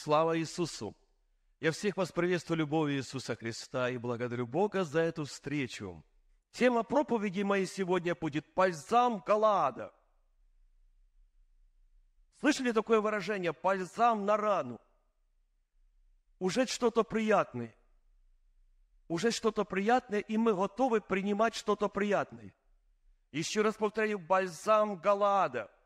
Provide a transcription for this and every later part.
Слава Иисусу! Я всех вас приветствую любовью Иисуса Христа и благодарю Бога за эту встречу. Тема проповеди моей сегодня будет «Пальзам Галаада». Слышали такое выражение «пальзам на рану»? Уже что-то приятное. Уже что-то приятное, и мы готовы принимать что-то приятное. Еще раз повторяю, бальзам Галаада –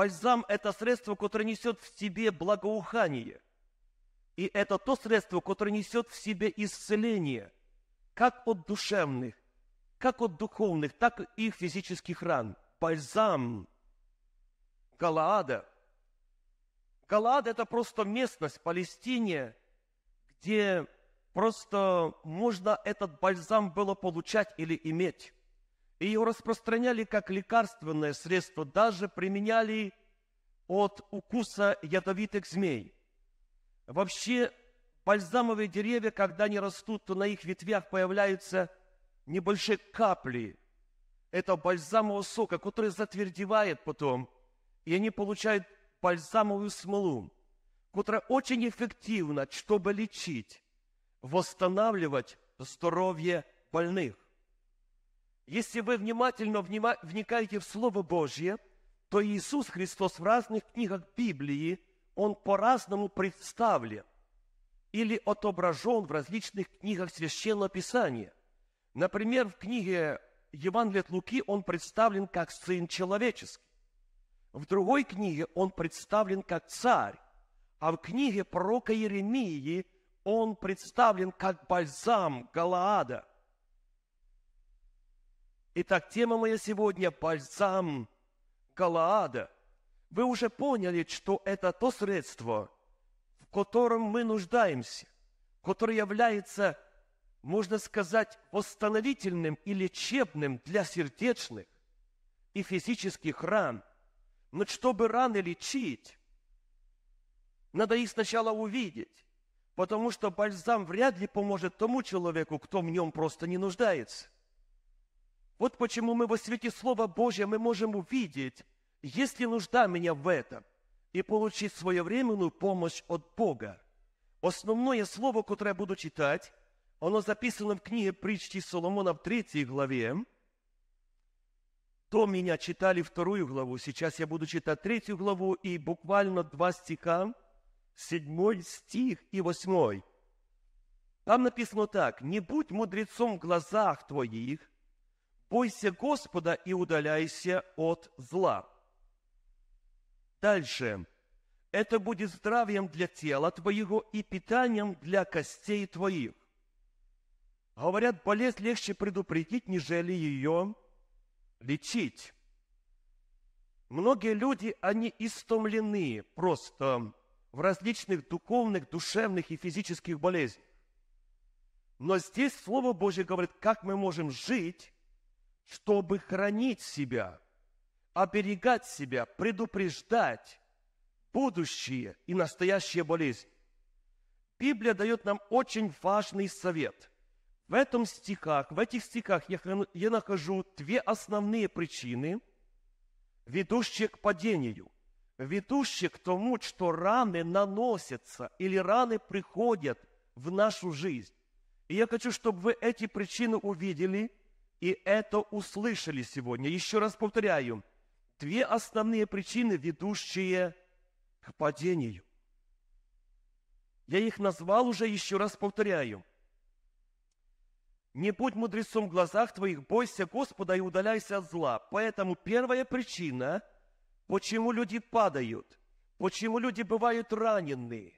Бальзам – это средство, которое несет в себе благоухание. И это то средство, которое несет в себе исцеление, как от душевных, как от духовных, так и их физических ран. Бальзам Галаада. Галаад это просто местность в Палестине, где просто можно этот бальзам было получать или иметь. И его распространяли как лекарственное средство, даже применяли от укуса ядовитых змей. Вообще, бальзамовые деревья, когда они растут, то на их ветвях появляются небольшие капли этого бальзамового сока, который затвердевает потом, и они получают бальзамовую смолу, которая очень эффективна, чтобы лечить, восстанавливать здоровье больных. Если вы внимательно вникаете в Слово Божье – то Иисус Христос в разных книгах Библии, Он по-разному представлен или отображен в различных книгах Священного Писания. Например, в книге Евангелия от Луки он представлен как Сын Человеческий. В другой книге он представлен как Царь. А в книге пророка Еремии он представлен как бальзам Галаада. Итак, тема моя сегодня – бальзам Галаада, вы уже поняли, что это то средство, в котором мы нуждаемся, которое является, можно сказать, восстановительным и лечебным для сердечных и физических ран. Но чтобы раны лечить, надо их сначала увидеть, потому что бальзам вряд ли поможет тому человеку, кто в нем просто не нуждается – вот почему мы во свете Слова Божия мы можем увидеть, есть ли нужда меня в этом, и получить своевременную помощь от Бога. Основное слово, которое я буду читать, оно записано в книге притчи Соломона в третьей главе. То меня читали вторую главу, сейчас я буду читать третью главу и буквально два стиха, седьмой стих и восьмой. Там написано так, «Не будь мудрецом в глазах твоих, «Бойся Господа и удаляйся от зла». Дальше. «Это будет здравием для тела твоего и питанием для костей твоих». Говорят, болезнь легче предупредить, нежели ее лечить. Многие люди, они истомлены просто в различных духовных, душевных и физических болезнях. Но здесь Слово Божье говорит, как мы можем жить, чтобы хранить себя, оберегать себя, предупреждать будущее и настоящие болезни, Библия дает нам очень важный совет. В этом стихах, в этих стихах я, я нахожу две основные причины, ведущие к падению, ведущие к тому, что раны наносятся или раны приходят в нашу жизнь. И я хочу, чтобы вы эти причины увидели – и это услышали сегодня. Еще раз повторяю, две основные причины, ведущие к падению. Я их назвал уже, еще раз повторяю. Не будь мудрецом в глазах твоих, бойся Господа и удаляйся от зла. Поэтому первая причина, почему люди падают, почему люди бывают ранены,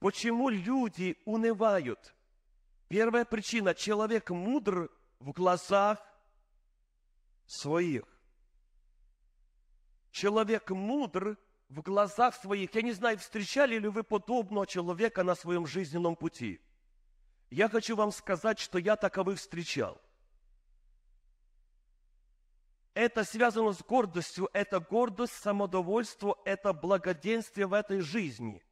почему люди унывают. Первая причина – человек мудр, в глазах своих. Человек мудр в глазах своих. Я не знаю, встречали ли вы подобного человека на своем жизненном пути. Я хочу вам сказать, что я таковых встречал. Это связано с гордостью, это гордость, самодовольство, это благоденствие в этой жизни.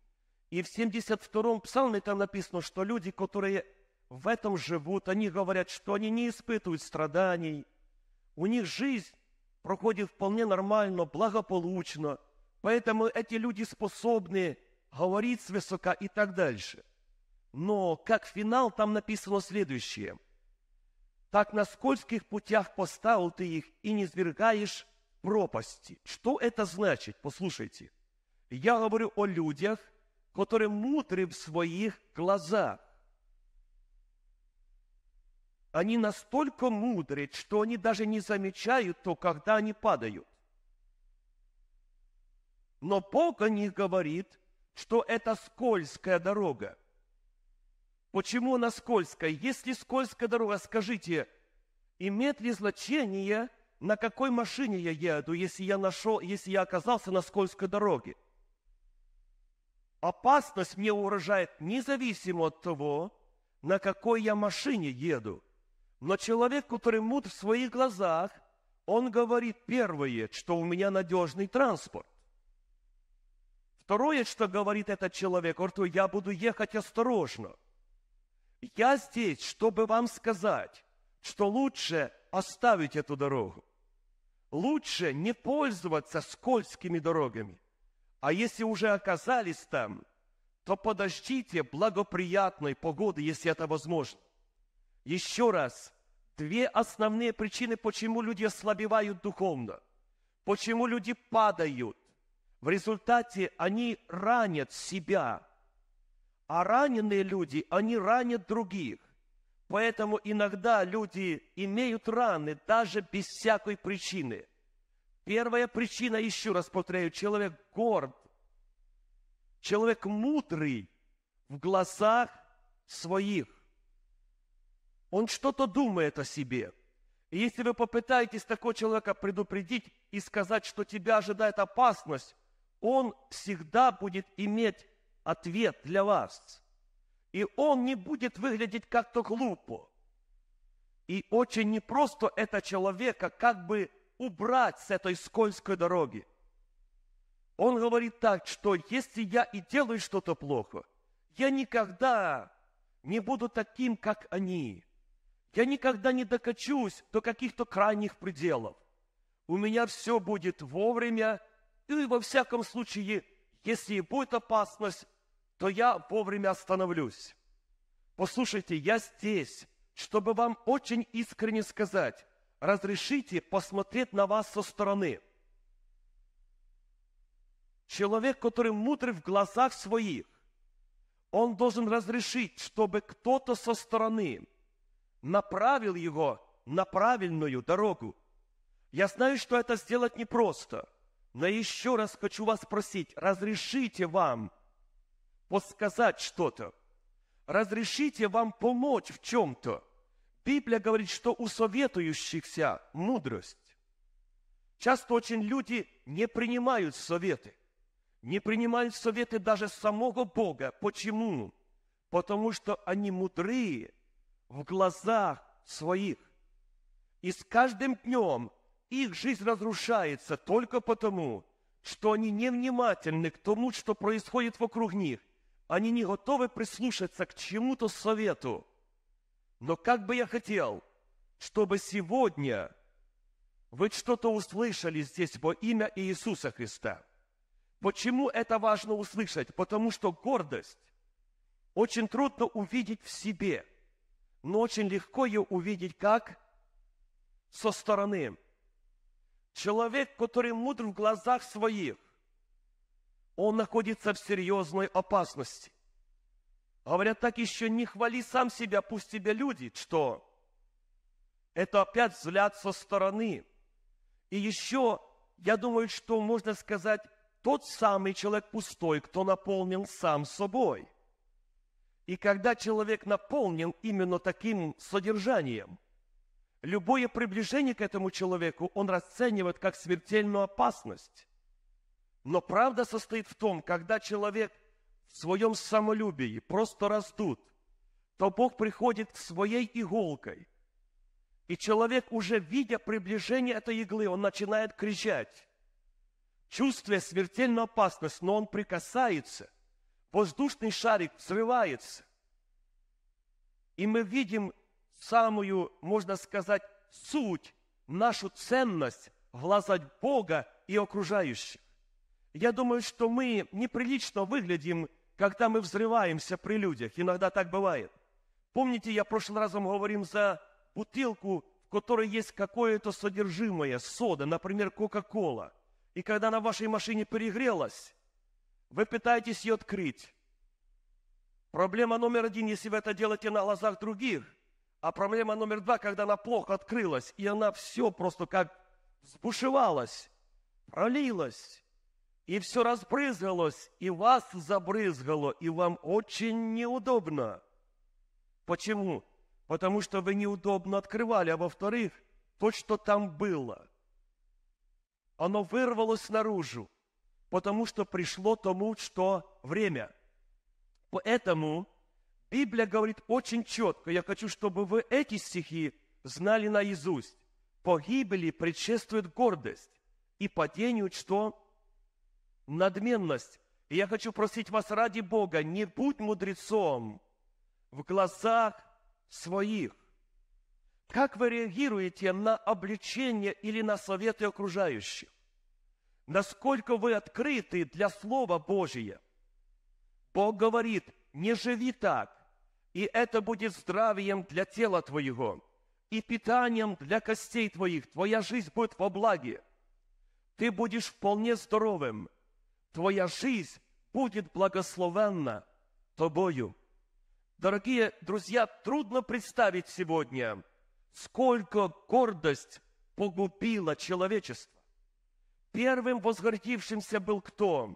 И в 72-м псалме там написано, что люди, которые в этом живут, они говорят, что они не испытывают страданий, у них жизнь проходит вполне нормально, благополучно, поэтому эти люди способны говорить свысока и так дальше. Но как финал там написано следующее. «Так на скользких путях поставил ты их и не свергаешь пропасти». Что это значит? Послушайте. Я говорю о людях, которые мудры в своих глазах. Они настолько мудры, что они даже не замечают то, когда они падают. Но Бог о них говорит, что это скользкая дорога. Почему она скользкая? Если скользкая дорога, скажите, имеет ли значение, на какой машине я еду, если я, нашел, если я оказался на скользкой дороге? Опасность мне угрожает независимо от того, на какой я машине еду. Но человек, который мут в своих глазах, он говорит первое, что у меня надежный транспорт. Второе, что говорит этот человек, он говорит, я буду ехать осторожно. Я здесь, чтобы вам сказать, что лучше оставить эту дорогу. Лучше не пользоваться скользкими дорогами. А если уже оказались там, то подождите благоприятной погоды, если это возможно. Еще раз, две основные причины, почему люди ослабевают духовно, почему люди падают. В результате они ранят себя, а раненые люди, они ранят других. Поэтому иногда люди имеют раны даже без всякой причины. Первая причина, еще раз повторяю, человек горд, человек мудрый в глазах своих. Он что-то думает о себе. И если вы попытаетесь такого человека предупредить и сказать, что тебя ожидает опасность, он всегда будет иметь ответ для вас. И он не будет выглядеть как-то глупо. И очень непросто это человека как бы убрать с этой скользкой дороги. Он говорит так, что если я и делаю что-то плохо, я никогда не буду таким, как они. Я никогда не докачусь до каких-то крайних пределов. У меня все будет вовремя, и во всяком случае, если и будет опасность, то я вовремя остановлюсь. Послушайте, я здесь, чтобы вам очень искренне сказать, разрешите посмотреть на вас со стороны. Человек, который мудрый в глазах своих, он должен разрешить, чтобы кто-то со стороны – направил его на правильную дорогу. Я знаю, что это сделать непросто, но еще раз хочу вас спросить, разрешите вам подсказать что-то, разрешите вам помочь в чем-то. Библия говорит, что у советующихся мудрость. Часто очень люди не принимают советы. Не принимают советы даже самого Бога. Почему? Потому что они мудрые в глазах своих. И с каждым днем их жизнь разрушается только потому, что они невнимательны к тому, что происходит вокруг них. Они не готовы прислушаться к чему-то совету. Но как бы я хотел, чтобы сегодня вы что-то услышали здесь во имя Иисуса Христа. Почему это важно услышать? Потому что гордость очень трудно увидеть в себе – но очень легко ее увидеть как со стороны. Человек, который мудр в глазах своих, он находится в серьезной опасности. Говорят, так еще не хвали сам себя, пусть тебя люди, что это опять взгляд со стороны. И еще, я думаю, что можно сказать, тот самый человек пустой, кто наполнил сам собой – и когда человек наполнен именно таким содержанием, любое приближение к этому человеку он расценивает как смертельную опасность. Но правда состоит в том, когда человек в своем самолюбии просто раздут, то Бог приходит к своей иголкой. И человек, уже видя приближение этой иглы, он начинает кричать, чувствуя смертельную опасность, но он прикасается воздушный шарик взрывается. И мы видим самую, можно сказать, суть, нашу ценность в глазах Бога и окружающих. Я думаю, что мы неприлично выглядим, когда мы взрываемся при людях. Иногда так бывает. Помните, я прошлым разом говорил за бутылку, в которой есть какое-то содержимое, сода, например, Кока-Кола. И когда на вашей машине перегрелась, вы пытаетесь ее открыть. Проблема номер один, если вы это делаете на глазах других. А проблема номер два, когда она плохо открылась, и она все просто как сбушевалась, пролилась, и все разбрызгалось, и вас забрызгало, и вам очень неудобно. Почему? Потому что вы неудобно открывали, а во-вторых, то, что там было, оно вырвалось наружу потому что пришло тому, что время. Поэтому Библия говорит очень четко, я хочу, чтобы вы эти стихи знали наизусть. Погибели предшествует гордость и падению, что надменность. И я хочу просить вас ради Бога, не будь мудрецом в глазах своих. Как вы реагируете на обличение или на советы окружающих? насколько вы открыты для Слова Божия. Бог говорит, не живи так, и это будет здравием для тела твоего, и питанием для костей твоих, твоя жизнь будет во благе. Ты будешь вполне здоровым, твоя жизнь будет благословенна тобою. Дорогие друзья, трудно представить сегодня, сколько гордость погубила человечество Первым возгордившимся был кто?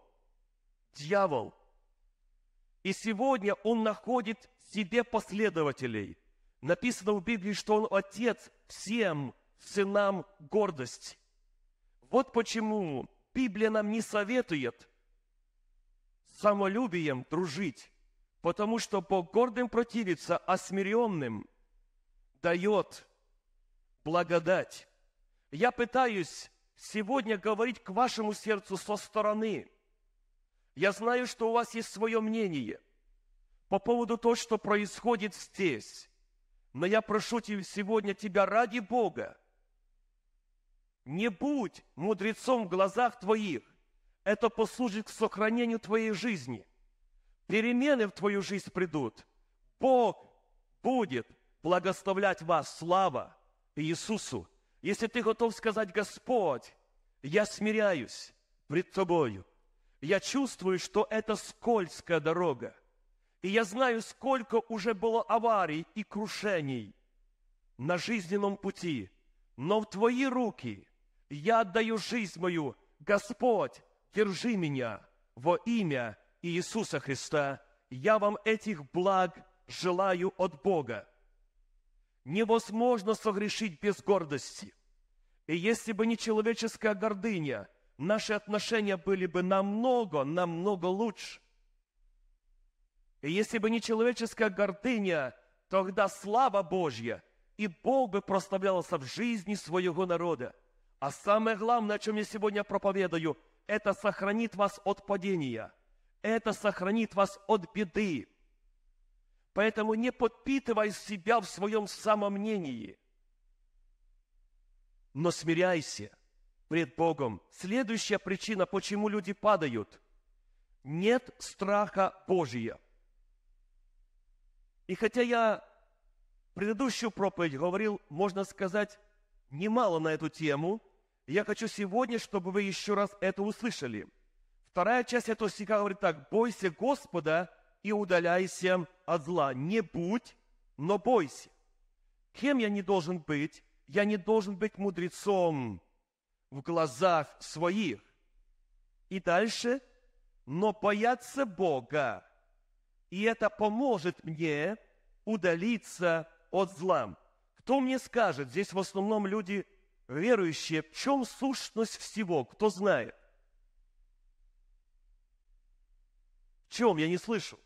Дьявол. И сегодня он находит в себе последователей. Написано в Библии, что он отец всем сынам гордость. Вот почему Библия нам не советует самолюбием дружить, потому что по гордым противится, а смиренным дает благодать. Я пытаюсь сегодня говорить к вашему сердцу со стороны. Я знаю, что у вас есть свое мнение по поводу того, что происходит здесь. Но я прошу тебя сегодня тебя ради Бога, не будь мудрецом в глазах твоих. Это послужит к сохранению твоей жизни. Перемены в твою жизнь придут. Бог будет благословлять вас. Слава Иисусу! Если ты готов сказать, Господь, я смиряюсь пред Тобою, я чувствую, что это скользкая дорога, и я знаю, сколько уже было аварий и крушений на жизненном пути, но в Твои руки я отдаю жизнь мою, Господь, держи меня во имя Иисуса Христа. Я вам этих благ желаю от Бога. Невозможно согрешить без гордости. И если бы не человеческая гордыня, наши отношения были бы намного, намного лучше. И если бы не человеческая гордыня, тогда слава Божья, и Бог бы прославлялся в жизни своего народа. А самое главное, о чем я сегодня проповедую, это сохранит вас от падения. Это сохранит вас от беды. Поэтому не подпитывай себя в своем самомнении, но смиряйся пред Богом. Следующая причина, почему люди падают. Нет страха Божия. И хотя я предыдущую проповедь говорил, можно сказать, немало на эту тему, я хочу сегодня, чтобы вы еще раз это услышали. Вторая часть этого стиха говорит так, «Бойся Господа и удаляйся от зла не будь, но бойся. Кем я не должен быть? Я не должен быть мудрецом в глазах своих. И дальше, но бояться Бога. И это поможет мне удалиться от зла. Кто мне скажет? Здесь в основном люди верующие. В чем сущность всего? Кто знает? В чем? Я не слышу.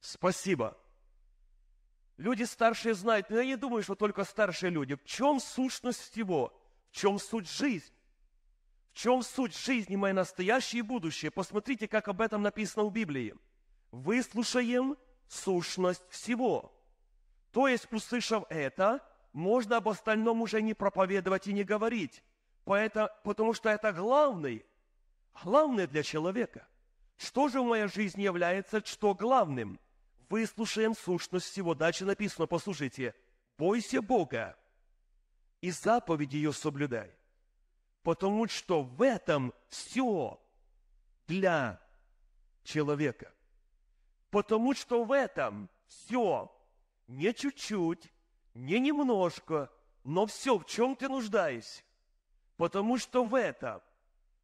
Спасибо. Люди старшие знают, но я не думаю, что только старшие люди. В чем сущность всего? В чем суть жизни? В чем суть жизни моей настоящей и будущее? Посмотрите, как об этом написано в Библии. Выслушаем сущность всего. То есть, услышав это, можно об остальном уже не проповедовать и не говорить. Поэтому, потому что это главный, главное для человека. Что же в моей жизни является, что главным – выслушаем сущность всего. Дальше написано, послушайте, «Бойся Бога и заповеди ее соблюдай, потому что в этом все для человека, потому что в этом все, не чуть-чуть, не немножко, но все, в чем ты нуждаешься, потому что в этом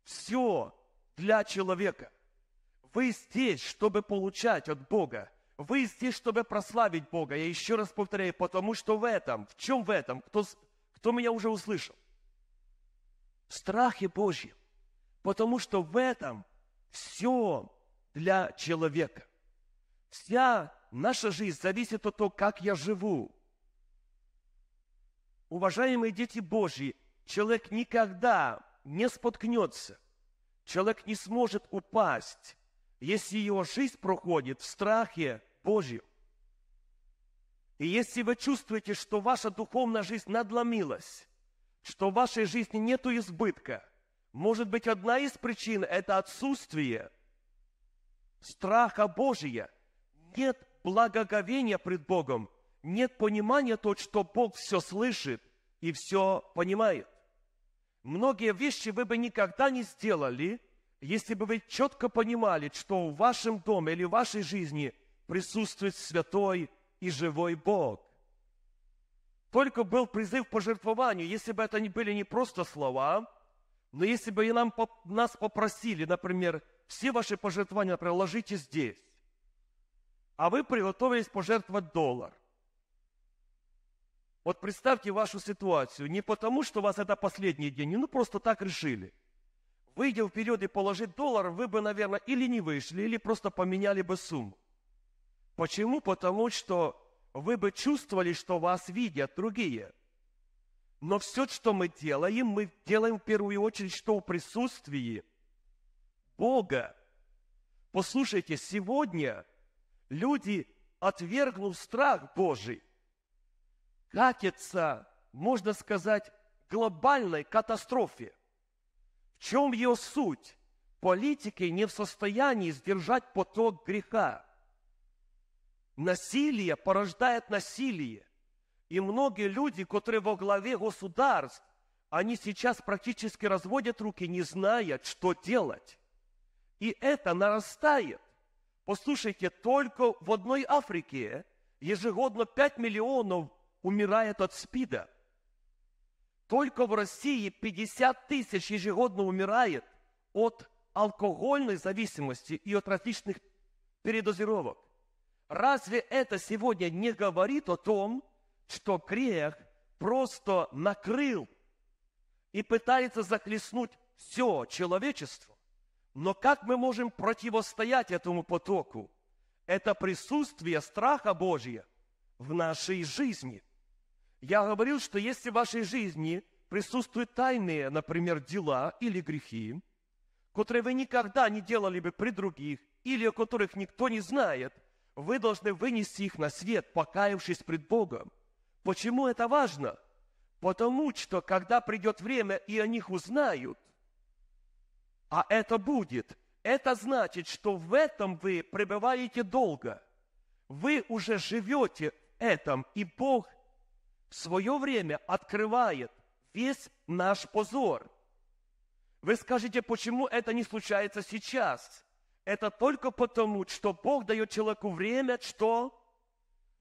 все для человека. Вы здесь, чтобы получать от Бога. Вы здесь, чтобы прославить Бога. Я еще раз повторяю, потому что в этом, в чем в этом, кто, кто меня уже услышал? В страхе Божьем. Потому что в этом все для человека. Вся наша жизнь зависит от того, как я живу. Уважаемые дети Божьи, человек никогда не споткнется, человек не сможет упасть, если его жизнь проходит в страхе Божьем, и если вы чувствуете, что ваша духовная жизнь надломилась, что в вашей жизни нет избытка, может быть, одна из причин – это отсутствие страха Божия. Нет благоговения пред Богом, нет понимания то, что Бог все слышит и все понимает. Многие вещи вы бы никогда не сделали – если бы вы четко понимали, что в вашем доме или в вашей жизни присутствует святой и живой Бог. Только был призыв к пожертвованию, если бы это не были не просто слова, но если бы и нам, нас попросили, например, все ваши пожертвования, например, ложите здесь, а вы приготовились пожертвовать доллар. Вот представьте вашу ситуацию, не потому, что у вас это последний день, ну просто так решили – выйдя вперед и положить доллар, вы бы, наверное, или не вышли, или просто поменяли бы сумму. Почему? Потому что вы бы чувствовали, что вас видят другие. Но все, что мы делаем, мы делаем в первую очередь, что в присутствии Бога. Послушайте, сегодня люди, отвергнув страх Божий, катятся, можно сказать, глобальной катастрофе – чем ее суть? Политики не в состоянии сдержать поток греха. Насилие порождает насилие. И многие люди, которые во главе государств, они сейчас практически разводят руки, не зная, что делать. И это нарастает. Послушайте, только в одной Африке ежегодно 5 миллионов умирает от СПИДа. Только в России 50 тысяч ежегодно умирает от алкогольной зависимости и от различных передозировок. Разве это сегодня не говорит о том, что грех просто накрыл и пытается захлестнуть все человечество? Но как мы можем противостоять этому потоку? Это присутствие страха Божия в нашей жизни – я говорил, что если в вашей жизни присутствуют тайные, например, дела или грехи, которые вы никогда не делали бы при других, или о которых никто не знает, вы должны вынести их на свет, покаявшись пред Богом. Почему это важно? Потому что, когда придет время и о них узнают, а это будет, это значит, что в этом вы пребываете долго. Вы уже живете в этом, и Бог в свое время открывает весь наш позор. Вы скажете, почему это не случается сейчас? Это только потому, что Бог дает человеку время, что?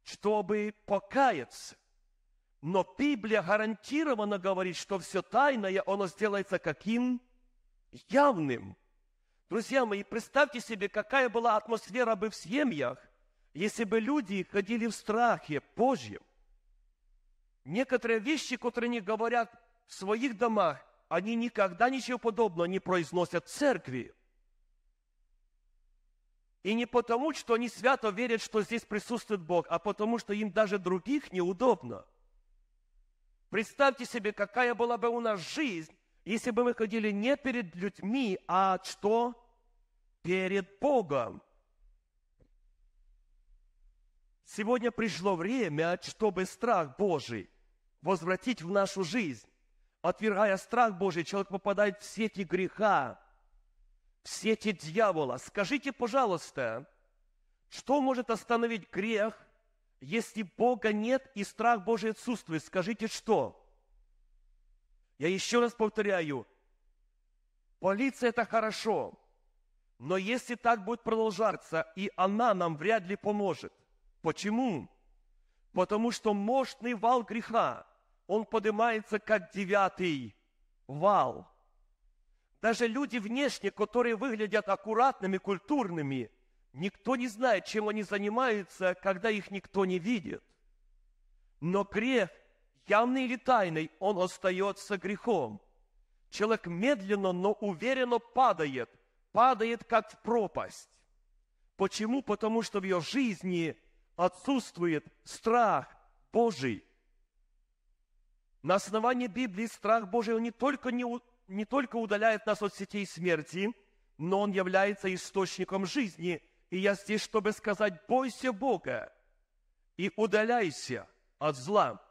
Чтобы покаяться. Но Библия гарантированно говорит, что все тайное, оно сделается каким? Явным. Друзья мои, представьте себе, какая была атмосфера бы в семьях, если бы люди ходили в страхе Божьем. Некоторые вещи, которые они говорят в своих домах, они никогда ничего подобного не произносят в церкви. И не потому, что они свято верят, что здесь присутствует Бог, а потому, что им даже других неудобно. Представьте себе, какая была бы у нас жизнь, если бы мы ходили не перед людьми, а что? Перед Богом. Сегодня пришло время, чтобы страх Божий возвратить в нашу жизнь. Отвергая страх Божий, человек попадает в сети греха, в сети дьявола. Скажите, пожалуйста, что может остановить грех, если Бога нет и страх Божий отсутствует? Скажите, что? Я еще раз повторяю, полиция – это хорошо, но если так будет продолжаться, и она нам вряд ли поможет. Почему? Потому что мощный вал греха он поднимается как девятый вал. Даже люди внешне, которые выглядят аккуратными, культурными, никто не знает, чем они занимаются, когда их никто не видит. Но грех, явный или тайный, он остается грехом. Человек медленно, но уверенно падает, падает как в пропасть. Почему? Потому что в ее жизни отсутствует страх Божий – на основании Библии страх Божий, он не только, не, не только удаляет нас от сетей смерти, но он является источником жизни. И я здесь, чтобы сказать, бойся Бога и удаляйся от зла.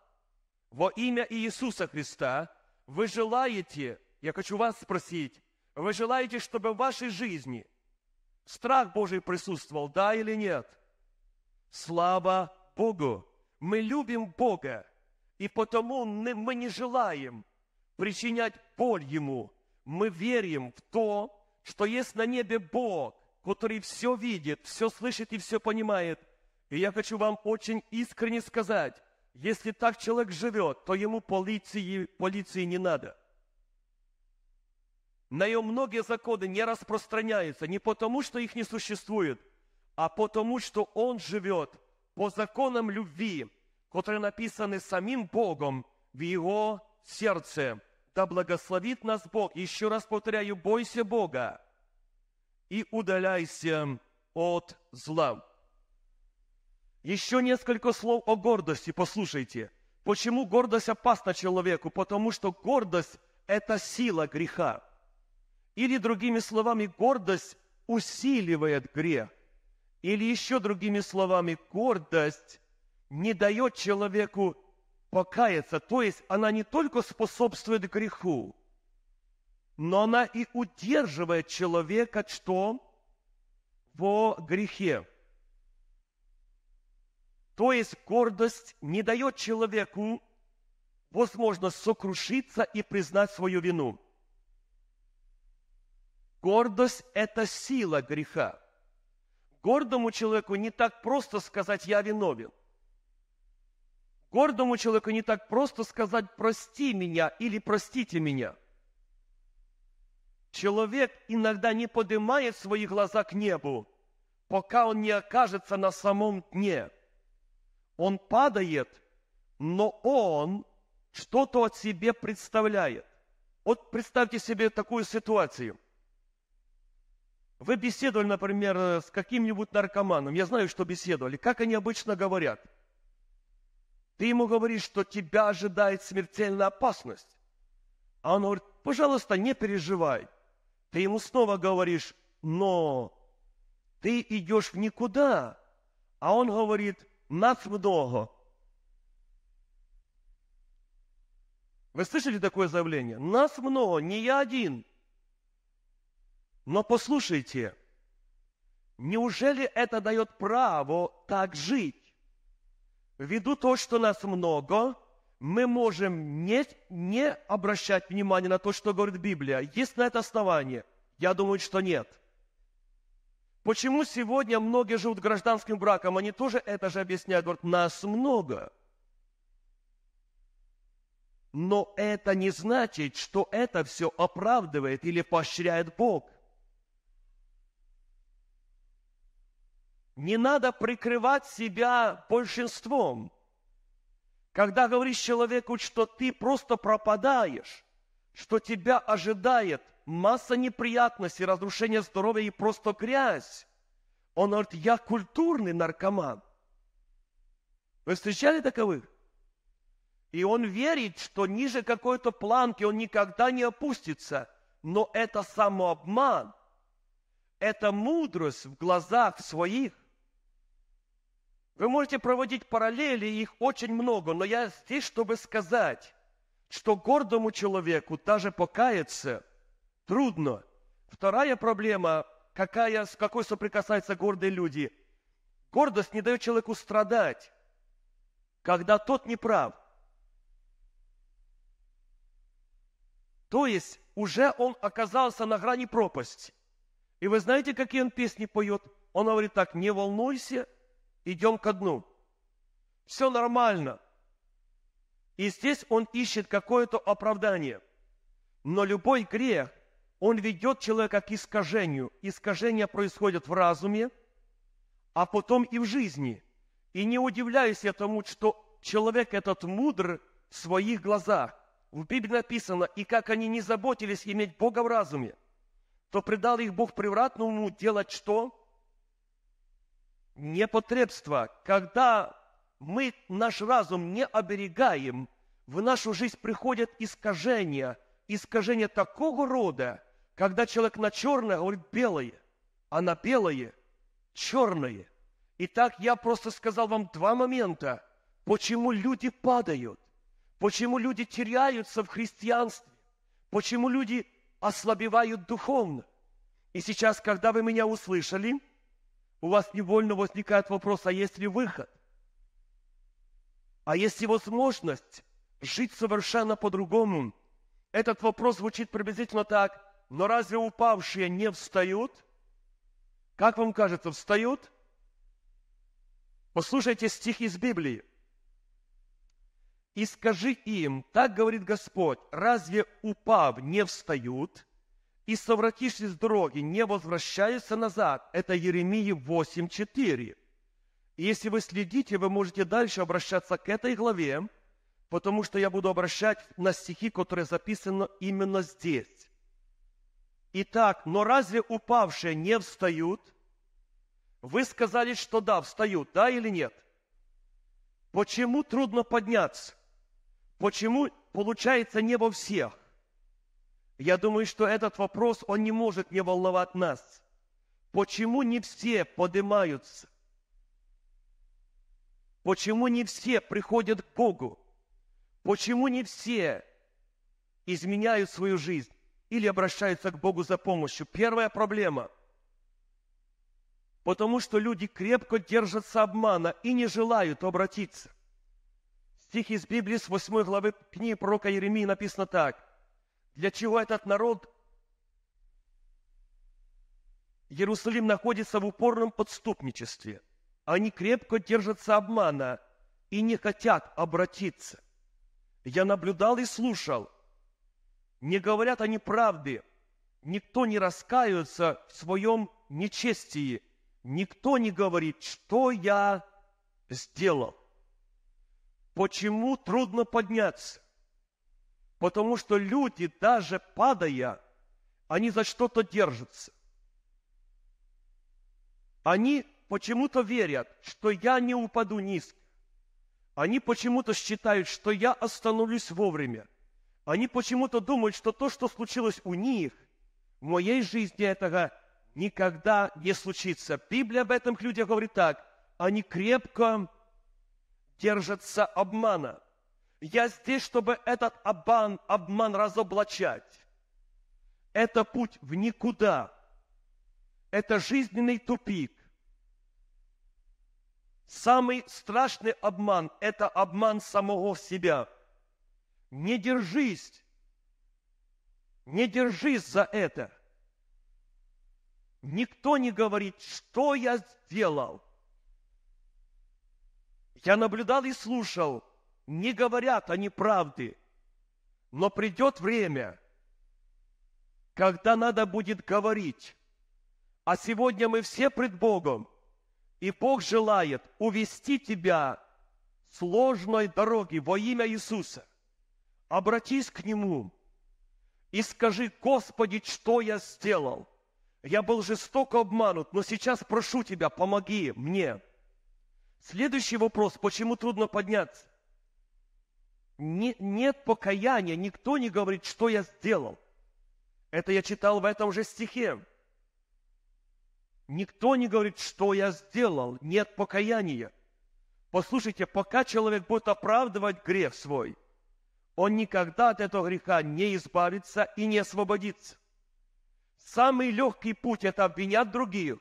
Во имя Иисуса Христа вы желаете, я хочу вас спросить, вы желаете, чтобы в вашей жизни страх Божий присутствовал, да или нет? Слава Богу! Мы любим Бога, и потому мы не желаем причинять боль Ему. Мы верим в то, что есть на небе Бог, который все видит, все слышит и все понимает. И я хочу вам очень искренне сказать, если так человек живет, то ему полиции, полиции не надо. На ее многие законы не распространяются не потому, что их не существует, а потому, что он живет по законам любви, которые написаны самим Богом в его сердце. Да благословит нас Бог. Еще раз повторяю, бойся Бога и удаляйся от зла. Еще несколько слов о гордости. Послушайте, почему гордость опасна человеку? Потому что гордость – это сила греха. Или, другими словами, гордость усиливает грех. Или еще другими словами, гордость не дает человеку покаяться. То есть она не только способствует греху, но она и удерживает человека, что во грехе. То есть гордость не дает человеку возможность сокрушиться и признать свою вину. Гордость – это сила греха. Гордому человеку не так просто сказать «я виновен». Гордому человеку не так просто сказать «прости меня» или «простите меня». Человек иногда не поднимает свои глаза к небу, пока он не окажется на самом дне. Он падает, но он что-то от себе представляет. Вот представьте себе такую ситуацию. Вы беседовали, например, с каким-нибудь наркоманом. Я знаю, что беседовали. Как они обычно говорят? Ты ему говоришь, что тебя ожидает смертельная опасность. А он говорит, пожалуйста, не переживай. Ты ему снова говоришь, но ты идешь в никуда. А он говорит, нас много. Вы слышали такое заявление? Нас много, не я один. Но послушайте, неужели это дает право так жить? ввиду того, что нас много, мы можем не, не обращать внимания на то, что говорит Библия. Есть на это основание? Я думаю, что нет. Почему сегодня многие живут гражданским браком? Они тоже это же объясняют. Говорят, нас много. Но это не значит, что это все оправдывает или поощряет Бог. не надо прикрывать себя большинством. Когда говоришь человеку, что ты просто пропадаешь, что тебя ожидает масса неприятностей, разрушение здоровья и просто грязь, он говорит, я культурный наркоман. Вы встречали таковых? И он верит, что ниже какой-то планки он никогда не опустится. Но это самообман. Это мудрость в глазах своих. Вы можете проводить параллели, их очень много, но я здесь, чтобы сказать, что гордому человеку даже покаяться трудно. Вторая проблема, какая, с какой соприкасаются гордые люди. Гордость не дает человеку страдать, когда тот не прав. То есть уже он оказался на грани пропасти. И вы знаете, какие он песни поет? Он говорит так, не волнуйся, идем ко дну. Все нормально. И здесь он ищет какое-то оправдание. Но любой грех, он ведет человека к искажению. Искажения происходят в разуме, а потом и в жизни. И не удивляюсь я тому, что человек этот мудр в своих глазах. В Библии написано, и как они не заботились иметь Бога в разуме, то предал их Бог превратному делать что? непотребство, когда мы наш разум не оберегаем, в нашу жизнь приходят искажения, искажения такого рода, когда человек на черное говорит а белое, а на белое – черное. Итак, я просто сказал вам два момента, почему люди падают, почему люди теряются в христианстве, почему люди ослабевают духовно. И сейчас, когда вы меня услышали – у вас невольно возникает вопрос, а есть ли выход? А есть ли возможность жить совершенно по-другому? Этот вопрос звучит приблизительно так. Но разве упавшие не встают? Как вам кажется, встают? Послушайте стих из Библии. «И скажи им, так говорит Господь, разве упав не встают?» и совратишься из дороги, не возвращаясь назад. Это Еремии 8.4. Если вы следите, вы можете дальше обращаться к этой главе, потому что я буду обращать на стихи, которые записаны именно здесь. Итак, но разве упавшие не встают? Вы сказали, что да, встают, да или нет? Почему трудно подняться? Почему получается не во всех? Я думаю, что этот вопрос, он не может не волновать нас. Почему не все поднимаются? Почему не все приходят к Богу? Почему не все изменяют свою жизнь или обращаются к Богу за помощью? Первая проблема. Потому что люди крепко держатся обмана и не желают обратиться. Стих из Библии с 8 главы книги пророка Еремии написано так – для чего этот народ Иерусалим находится в упорном подступничестве. Они крепко держатся обмана и не хотят обратиться. Я наблюдал и слушал. Не говорят они правды. Никто не раскаивается в своем нечестии. Никто не говорит, что я сделал. Почему трудно подняться? Потому что люди, даже падая, они за что-то держатся. Они почему-то верят, что я не упаду низко. Они почему-то считают, что я остановлюсь вовремя. Они почему-то думают, что то, что случилось у них, в моей жизни этого никогда не случится. Библия об этом к людям говорит так. Они крепко держатся обмана – я здесь, чтобы этот обман, обман разоблачать. Это путь в никуда. Это жизненный тупик. Самый страшный обман – это обман самого себя. Не держись. Не держись за это. Никто не говорит, что я сделал. Я наблюдал и слушал – не говорят они правды, но придет время, когда надо будет говорить. А сегодня мы все пред Богом, и Бог желает увести тебя с ложной дороги во имя Иисуса. Обратись к Нему и скажи, Господи, что я сделал? Я был жестоко обманут, но сейчас прошу Тебя, помоги мне. Следующий вопрос, почему трудно подняться? не, нет покаяния, никто не говорит, что я сделал. Это я читал в этом же стихе. Никто не говорит, что я сделал, нет покаяния. Послушайте, пока человек будет оправдывать грех свой, он никогда от этого греха не избавится и не освободится. Самый легкий путь – это обвинять других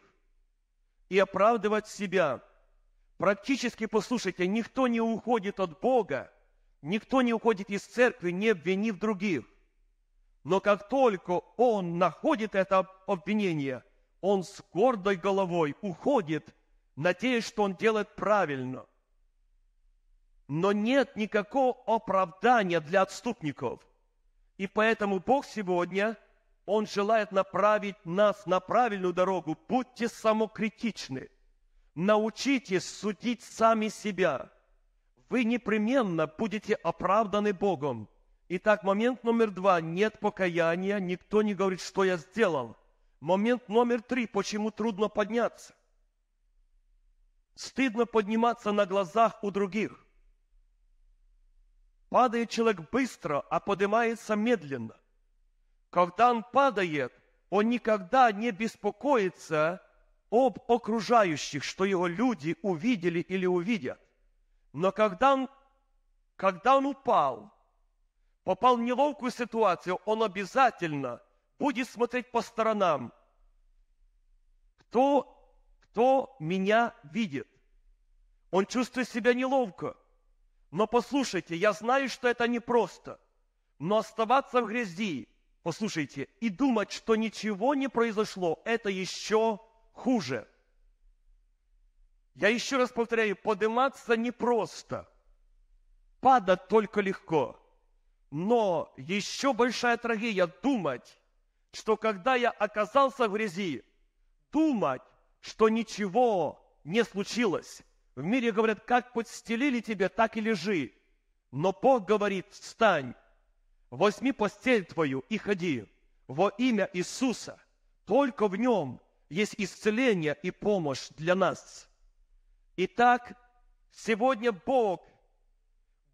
и оправдывать себя. Практически, послушайте, никто не уходит от Бога, Никто не уходит из церкви, не обвинив других. Но как только он находит это обвинение, он с гордой головой уходит, надеясь, что он делает правильно. Но нет никакого оправдания для отступников. И поэтому Бог сегодня, Он желает направить нас на правильную дорогу. Будьте самокритичны. Научитесь судить сами себя – вы непременно будете оправданы Богом. Итак, момент номер два. Нет покаяния, никто не говорит, что я сделал. Момент номер три. Почему трудно подняться? Стыдно подниматься на глазах у других. Падает человек быстро, а поднимается медленно. Когда он падает, он никогда не беспокоится об окружающих, что его люди увидели или увидят. Но когда он, когда он упал, попал в неловкую ситуацию, он обязательно будет смотреть по сторонам. Кто, кто меня видит? Он чувствует себя неловко. Но послушайте, я знаю, что это непросто. Но оставаться в грязи, послушайте, и думать, что ничего не произошло, это еще хуже. Я еще раз повторяю, подниматься непросто. Падать только легко. Но еще большая трагедия думать, что когда я оказался в грязи, думать, что ничего не случилось. В мире говорят, как подстелили тебя, так и лежи. Но Бог говорит, встань, возьми постель твою и ходи во имя Иисуса. Только в Нем есть исцеление и помощь для нас. Итак, сегодня Бог,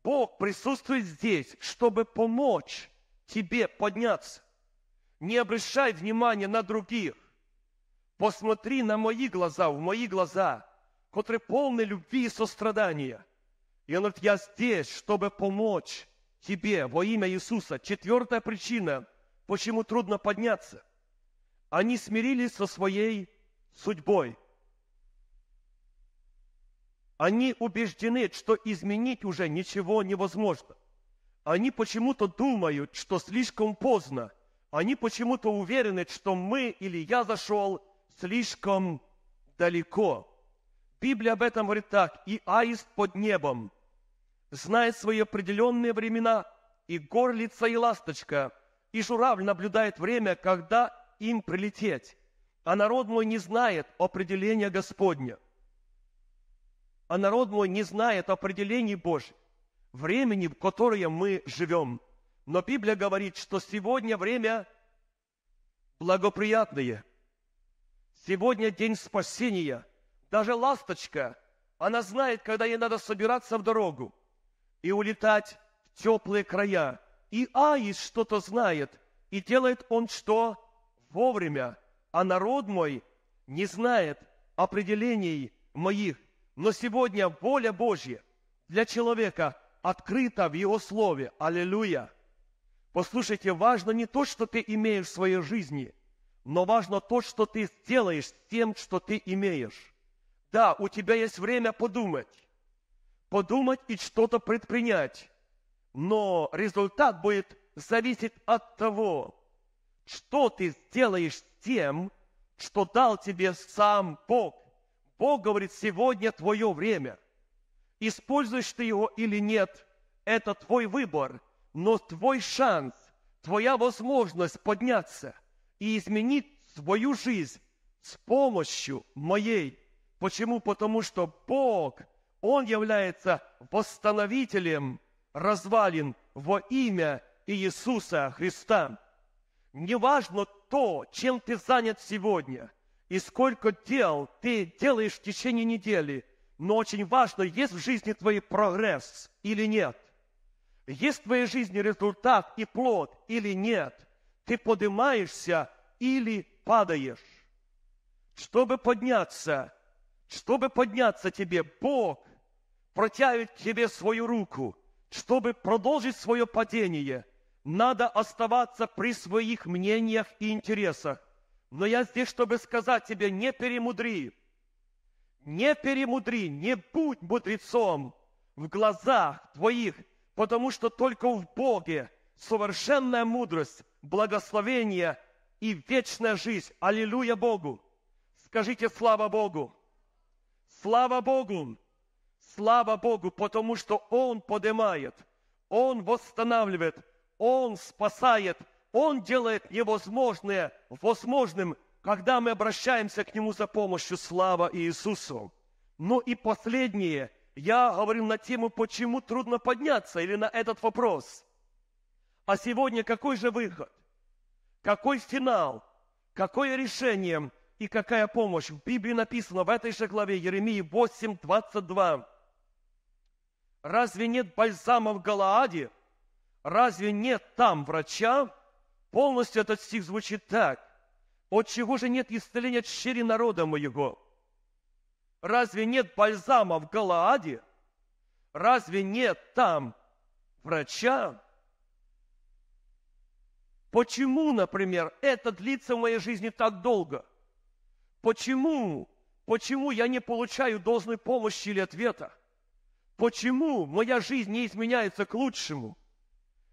Бог присутствует здесь, чтобы помочь тебе подняться. Не обращай внимания на других. Посмотри на мои глаза, в мои глаза, которые полны любви и сострадания. И он говорит, я здесь, чтобы помочь тебе во имя Иисуса. Четвертая причина, почему трудно подняться. Они смирились со своей судьбой – они убеждены, что изменить уже ничего невозможно. Они почему-то думают, что слишком поздно. Они почему-то уверены, что мы или я зашел слишком далеко. Библия об этом говорит так. «И аист под небом знает свои определенные времена, и горлица, и ласточка, и журавль наблюдает время, когда им прилететь, а народ мой не знает определения Господня» а народ мой не знает определений Божьих, времени, в которое мы живем. Но Библия говорит, что сегодня время благоприятное. Сегодня день спасения. Даже ласточка, она знает, когда ей надо собираться в дорогу и улетать в теплые края. И Аис что-то знает, и делает он что? Вовремя. А народ мой не знает определений моих. Но сегодня воля Божья для человека открыта в Его Слове. Аллилуйя! Послушайте, важно не то, что ты имеешь в своей жизни, но важно то, что ты сделаешь с тем, что ты имеешь. Да, у тебя есть время подумать, подумать и что-то предпринять, но результат будет зависеть от того, что ты сделаешь с тем, что дал тебе сам Бог – Бог говорит, сегодня твое время. Используешь ты его или нет, это твой выбор, но твой шанс, твоя возможность подняться и изменить свою жизнь с помощью моей. Почему? Потому что Бог, Он является восстановителем развалин во имя Иисуса Христа. Неважно то, чем ты занят сегодня – и сколько дел ты делаешь в течение недели. Но очень важно, есть в жизни твой прогресс или нет. Есть в твоей жизни результат и плод или нет. Ты поднимаешься или падаешь. Чтобы подняться, чтобы подняться тебе, Бог протягивает тебе свою руку. Чтобы продолжить свое падение, надо оставаться при своих мнениях и интересах но я здесь, чтобы сказать тебе, не перемудри. Не перемудри, не будь мудрецом в глазах твоих, потому что только в Боге совершенная мудрость, благословение и вечная жизнь. Аллилуйя Богу! Скажите слава Богу! Слава Богу! Слава Богу, потому что Он поднимает, Он восстанавливает, Он спасает – он делает невозможное возможным, когда мы обращаемся к Нему за помощью. Слава Иисусу! Ну и последнее. Я говорил на тему, почему трудно подняться, или на этот вопрос. А сегодня какой же выход? Какой финал? Какое решение? И какая помощь? В Библии написано в этой же главе Еремии 8, 22. Разве нет бальзама в Галааде? Разве нет там врача? Полностью этот стих звучит так. «От чего же нет исцеления щели народа моего? Разве нет бальзама в Галааде? Разве нет там врача?» Почему, например, это длится в моей жизни так долго? Почему? Почему я не получаю должной помощи или ответа? Почему моя жизнь не изменяется к лучшему?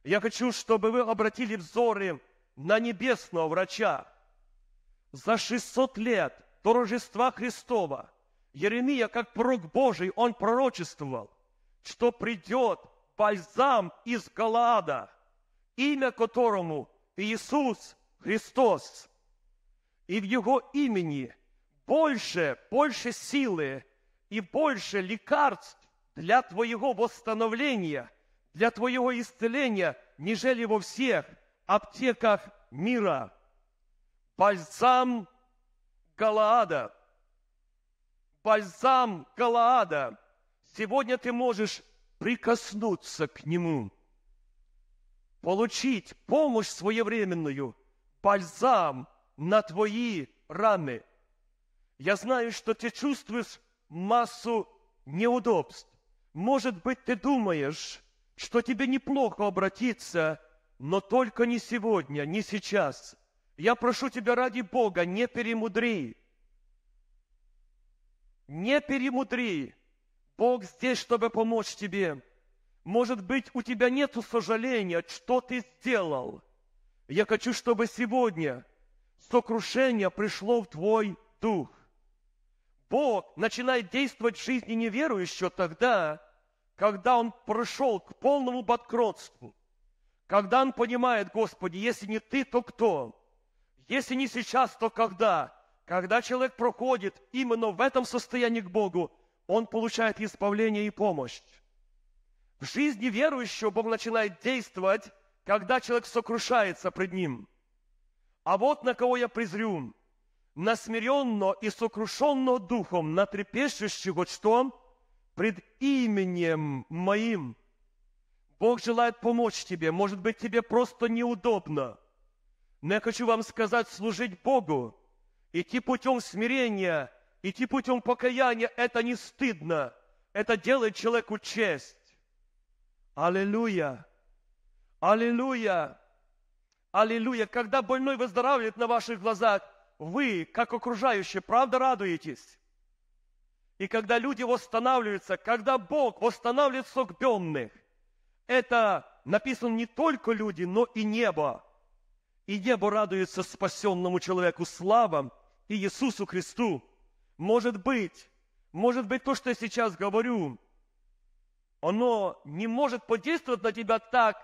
Я хочу, чтобы вы обратили взоры на небесного врача. За 600 лет до Рождества Христова Еремия, как пророк Божий, он пророчествовал, что придет бальзам из Галаада, имя которому Иисус Христос. И в Его имени больше, больше силы и больше лекарств для твоего восстановления, для твоего исцеления, нежели во всех – аптеках мира бальзам Галаада. Бальзам Галаада. Сегодня ты можешь прикоснуться к нему, получить помощь своевременную, бальзам на твои раны. Я знаю, что ты чувствуешь массу неудобств. Может быть, ты думаешь, что тебе неплохо обратиться но только не сегодня, не сейчас. Я прошу тебя ради Бога, не перемудри. Не перемудри. Бог здесь, чтобы помочь тебе. Может быть, у тебя нет сожаления, что ты сделал. Я хочу, чтобы сегодня сокрушение пришло в твой дух. Бог начинает действовать в жизни неверующего тогда, когда он прошел к полному банкротству – когда он понимает, Господи, если не Ты, то кто? Если не сейчас, то когда? Когда человек проходит именно в этом состоянии к Богу, он получает избавление и помощь. В жизни верующего Бог начинает действовать, когда человек сокрушается пред Ним. А вот на кого я презрю, на смиренно и сокрушенно духом, на трепещущего, что пред именем моим – Бог желает помочь тебе. Может быть, тебе просто неудобно. Но я хочу вам сказать, служить Богу, идти путем смирения, идти путем покаяния, это не стыдно. Это делает человеку честь. Аллилуйя! Аллилуйя! Аллилуйя! Когда больной выздоравливает на ваших глазах, вы, как окружающие, правда радуетесь? И когда люди восстанавливаются, когда Бог восстанавливает согбенных, это написано не только люди, но и небо. И небо радуется спасенному человеку славам и Иисусу Христу. Может быть, может быть, то, что я сейчас говорю, оно не может подействовать на тебя так,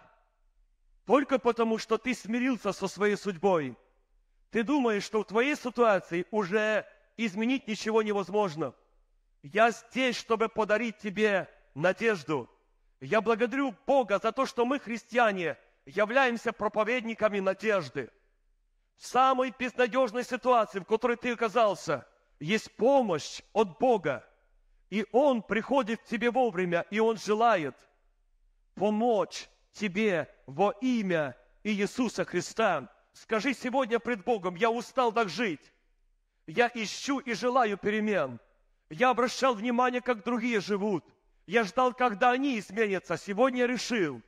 только потому, что ты смирился со своей судьбой. Ты думаешь, что в твоей ситуации уже изменить ничего невозможно. Я здесь, чтобы подарить тебе надежду – я благодарю Бога за то, что мы, христиане, являемся проповедниками надежды. В самой безнадежной ситуации, в которой ты оказался, есть помощь от Бога. И Он приходит к тебе вовремя, и Он желает помочь тебе во имя Иисуса Христа. Скажи сегодня пред Богом, я устал так жить. Я ищу и желаю перемен. Я обращал внимание, как другие живут – я ждал, когда они изменятся. Сегодня решил,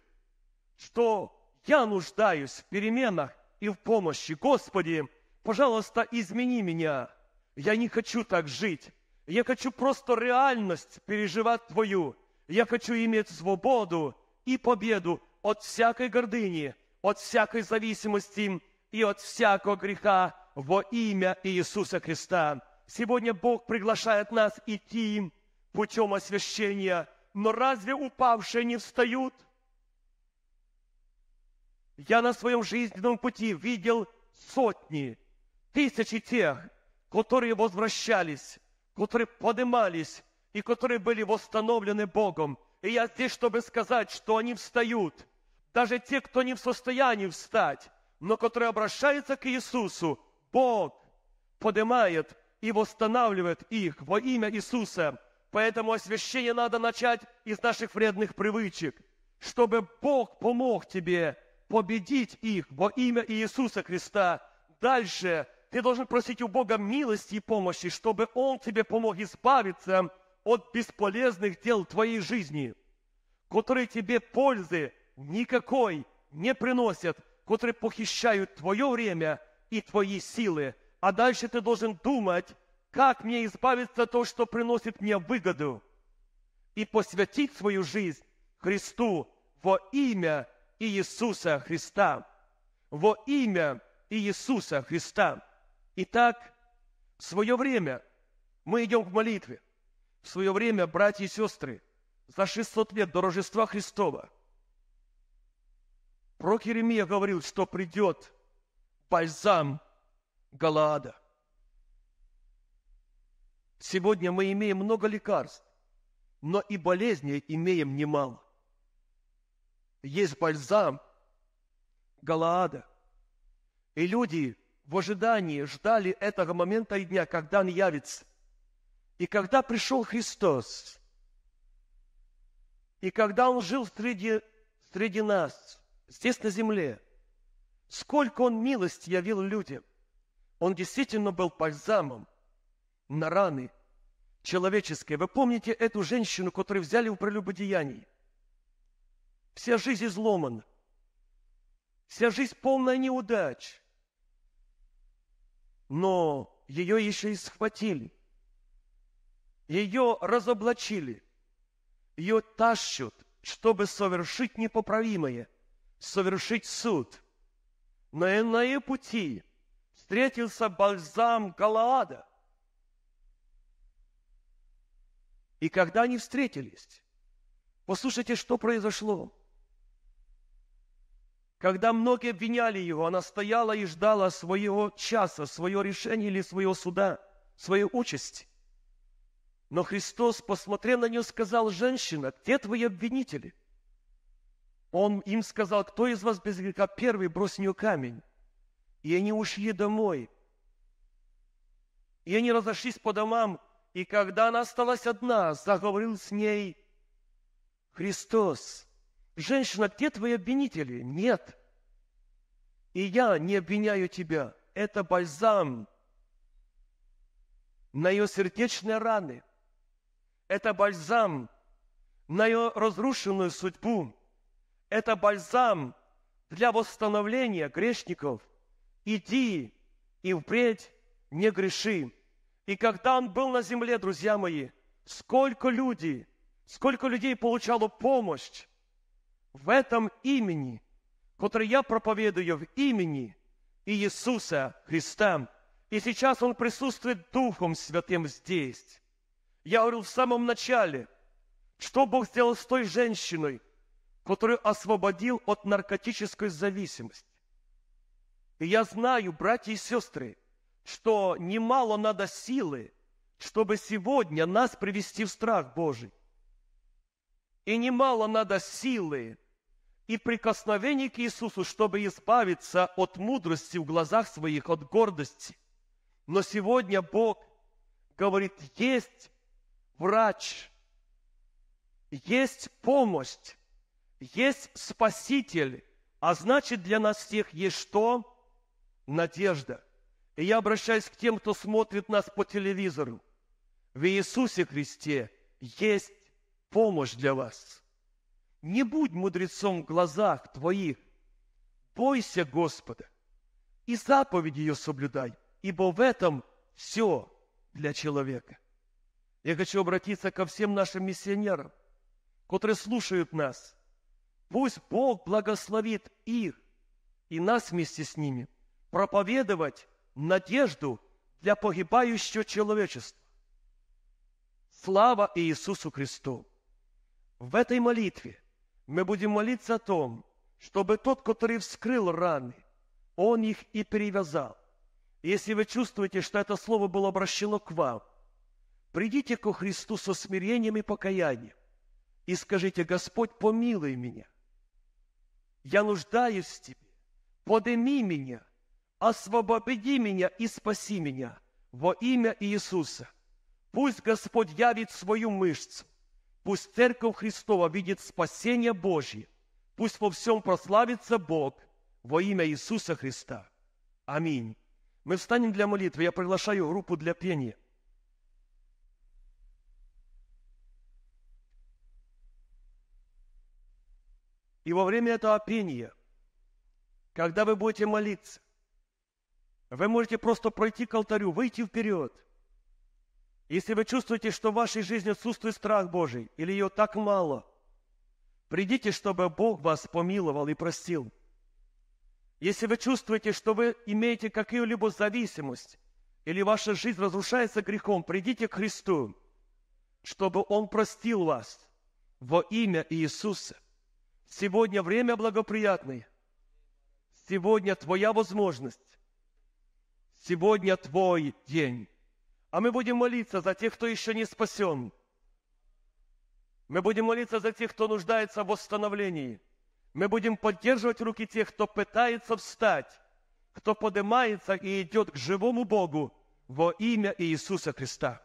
что я нуждаюсь в переменах и в помощи. Господи, пожалуйста, измени меня. Я не хочу так жить. Я хочу просто реальность переживать Твою. Я хочу иметь свободу и победу от всякой гордыни, от всякой зависимости и от всякого греха во имя Иисуса Христа. Сегодня Бог приглашает нас идти путем освящения, но разве упавшие не встают? Я на своем жизненном пути видел сотни, тысячи тех, которые возвращались, которые поднимались и которые были восстановлены Богом. И я здесь, чтобы сказать, что они встают. Даже те, кто не в состоянии встать, но которые обращаются к Иисусу, Бог поднимает и восстанавливает их во имя Иисуса. Поэтому освящение надо начать из наших вредных привычек, чтобы Бог помог тебе победить их во имя Иисуса Христа. Дальше ты должен просить у Бога милости и помощи, чтобы Он тебе помог избавиться от бесполезных дел твоей жизни, которые тебе пользы никакой не приносят, которые похищают твое время и твои силы. А дальше ты должен думать как мне избавиться от того, что приносит мне выгоду, и посвятить свою жизнь Христу во имя Иисуса Христа. Во имя Иисуса Христа. Итак, в свое время мы идем к молитве. В свое время, братья и сестры, за 600 лет до Рождества Христова пророк Еремия говорил, что придет бальзам Галаада. Сегодня мы имеем много лекарств, но и болезней имеем немало. Есть бальзам Галаада. И люди в ожидании ждали этого момента и дня, когда он явится. И когда пришел Христос, и когда Он жил среди, среди нас, здесь на земле, сколько Он милости явил людям. Он действительно был бальзамом, на раны человеческие. Вы помните эту женщину, которую взяли в прелюбодеянии? Вся жизнь изломана. Вся жизнь полная неудач. Но ее еще и схватили. Ее разоблачили. Ее тащут, чтобы совершить непоправимое, совершить суд. Но и на ее пути встретился бальзам Галаада – И когда они встретились, послушайте, что произошло. Когда многие обвиняли его, она стояла и ждала своего часа, свое решение или своего суда, своей участи. Но Христос, посмотрел на нее, и сказал, «Женщина, где твои обвинители?» Он им сказал, «Кто из вас без греха первый, брось в нее камень?» И они ушли домой. И они разошлись по домам, и когда она осталась одна, заговорил с ней Христос. «Женщина, где твои обвинители?» «Нет». «И я не обвиняю тебя. Это бальзам на ее сердечные раны. Это бальзам на ее разрушенную судьбу. Это бальзам для восстановления грешников. Иди и впредь не греши». И когда он был на земле, друзья мои, сколько людей, сколько людей получало помощь в этом имени, которое я проповедую в имени Иисуса Христа. И сейчас он присутствует Духом Святым здесь. Я говорил в самом начале, что Бог сделал с той женщиной, которую освободил от наркотической зависимости. И я знаю, братья и сестры, что немало надо силы, чтобы сегодня нас привести в страх Божий. И немало надо силы и прикосновений к Иисусу, чтобы избавиться от мудрости в глазах своих, от гордости. Но сегодня Бог говорит, есть врач, есть помощь, есть спаситель, а значит для нас всех есть что? Надежда – и я обращаюсь к тем, кто смотрит нас по телевизору. В Иисусе Христе есть помощь для вас. Не будь мудрецом в глазах твоих. Бойся Господа и заповеди ее соблюдай, ибо в этом все для человека. Я хочу обратиться ко всем нашим миссионерам, которые слушают нас. Пусть Бог благословит их и нас вместе с ними проповедовать надежду для погибающего человечества. Слава Иисусу Христу! В этой молитве мы будем молиться о том, чтобы тот, который вскрыл раны, он их и перевязал. Если вы чувствуете, что это слово было обращено к вам, придите ко Христу со смирением и покаянием и скажите, Господь, помилуй меня. Я нуждаюсь в Тебе, подыми меня – освободи меня и спаси меня во имя Иисуса. Пусть Господь явит свою мышцу, пусть Церковь Христова видит спасение Божье, пусть во всем прославится Бог во имя Иисуса Христа. Аминь. Мы встанем для молитвы. Я приглашаю группу для пения. И во время этого пения, когда вы будете молиться, вы можете просто пройти к алтарю, выйти вперед. Если вы чувствуете, что в вашей жизни отсутствует страх Божий, или ее так мало, придите, чтобы Бог вас помиловал и простил. Если вы чувствуете, что вы имеете какую-либо зависимость, или ваша жизнь разрушается грехом, придите к Христу, чтобы Он простил вас во имя Иисуса. Сегодня время благоприятное. Сегодня твоя возможность Сегодня твой день. А мы будем молиться за тех, кто еще не спасен. Мы будем молиться за тех, кто нуждается в восстановлении. Мы будем поддерживать руки тех, кто пытается встать, кто поднимается и идет к живому Богу во имя Иисуса Христа.